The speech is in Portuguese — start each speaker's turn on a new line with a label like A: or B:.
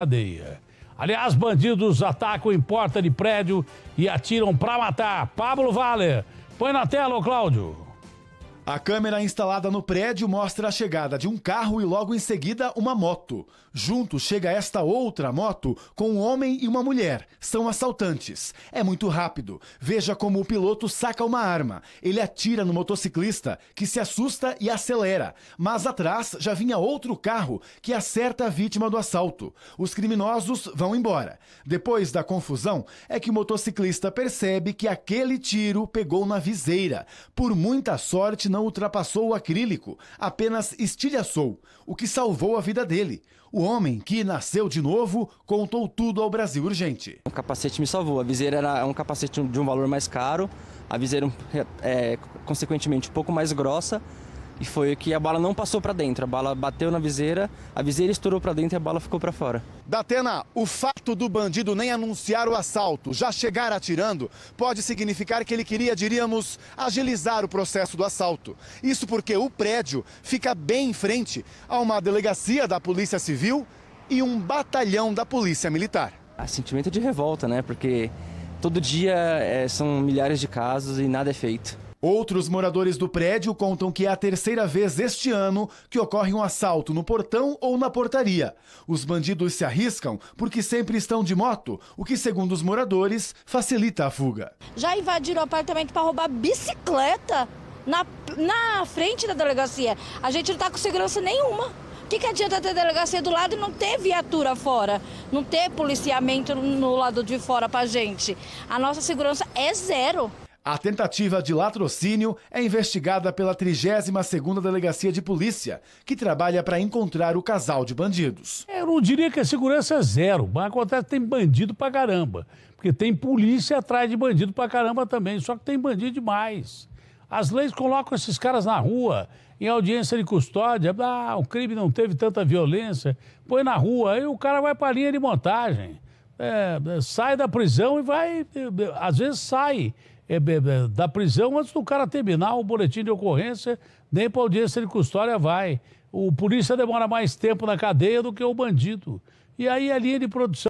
A: cadeia. Aliás, bandidos atacam em porta de prédio e atiram para matar. Pablo Valer, põe na tela, ô Cláudio. A câmera instalada no
B: prédio mostra a chegada de um carro e logo em seguida uma moto. Junto chega esta outra moto com um homem e uma mulher. São assaltantes. É muito rápido. Veja como o piloto saca uma arma. Ele atira no motociclista, que se assusta e acelera. Mas atrás já vinha outro carro que acerta a vítima do assalto. Os criminosos vão embora. Depois da confusão, é que o motociclista percebe que aquele tiro pegou na viseira. Por muita sorte, não não ultrapassou o acrílico, apenas estilhaçou, o que salvou a vida dele. O homem, que nasceu de novo, contou tudo ao Brasil Urgente. O capacete me salvou. A viseira era um capacete de um valor mais
C: caro, a viseira, é, consequentemente, um pouco mais grossa e foi que a bala não passou para dentro, a bala bateu na viseira, a viseira estourou para dentro e a bala ficou para fora.
B: Datena, o fato do bandido nem anunciar o assalto, já chegar atirando, pode significar que ele queria, diríamos, agilizar o processo do assalto. Isso porque o prédio fica bem em frente a uma delegacia da Polícia Civil e um batalhão da Polícia Militar. Ah,
C: sentimento de revolta, né? Porque todo dia é,
B: são milhares de casos e nada é feito. Outros moradores do prédio contam que é a terceira vez este ano que ocorre um assalto no portão ou na portaria. Os bandidos se arriscam porque sempre estão de moto, o que, segundo os moradores, facilita a fuga.
C: Já invadiram o apartamento para roubar bicicleta na, na frente da delegacia. A gente não está com segurança nenhuma. O que, que adianta ter delegacia do lado e não ter viatura fora? Não ter policiamento no lado de fora para gente? A nossa segurança é zero.
B: A tentativa de latrocínio é investigada pela 32ª Delegacia
A: de Polícia, que trabalha para encontrar o casal de bandidos. É, eu não diria que a segurança é zero, mas acontece que tem bandido pra caramba. Porque tem polícia atrás de bandido pra caramba também, só que tem bandido demais. As leis colocam esses caras na rua, em audiência de custódia, ah, o crime não teve tanta violência, põe na rua, aí o cara vai pra linha de montagem. É, é sai da prisão e vai, é, às vezes sai é, é, é, da prisão antes do cara terminar o boletim de ocorrência, nem para audiência de custódia vai. O polícia demora mais tempo na cadeia do que o bandido. E aí a linha de produção.